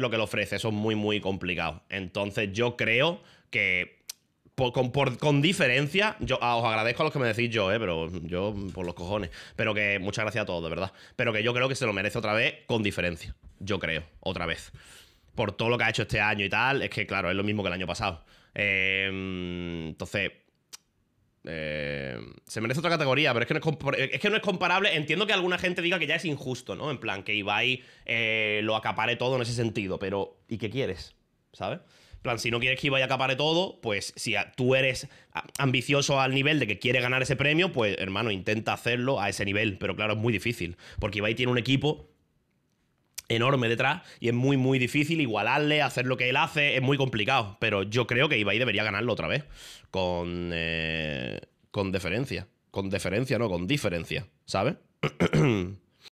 lo que le ofrece. Eso es muy, muy complicado. Entonces yo creo que con, diferencia, yo ah, os agradezco a los que me decís yo, eh, pero yo por los cojones. Pero que muchas gracias a todos, de verdad. Pero que yo creo que se lo merece otra vez con diferencia. Yo creo, otra vez. Por todo lo que ha hecho este año y tal, es que claro, es lo mismo que el año pasado. Eh, entonces, eh, se merece otra categoría, pero es que, no es, que, no es comparable. Entiendo que alguna gente diga que ya es injusto, ¿no? En plan, que Ibai eh, lo acapare todo en ese sentido, pero ¿y qué quieres? ¿Sabes? En plan, si no quieres que Ibai acapare todo, pues si tú eres ambicioso al nivel de que quiere ganar ese premio, pues hermano, intenta hacerlo a ese nivel, pero claro, es muy difícil, porque Ibai tiene un equipo enorme detrás y es muy, muy difícil igualarle, hacer lo que él hace, es muy complicado. Pero yo creo que Ibai debería ganarlo otra vez, con, eh, con deferencia. Con deferencia, no, con diferencia, ¿sabes?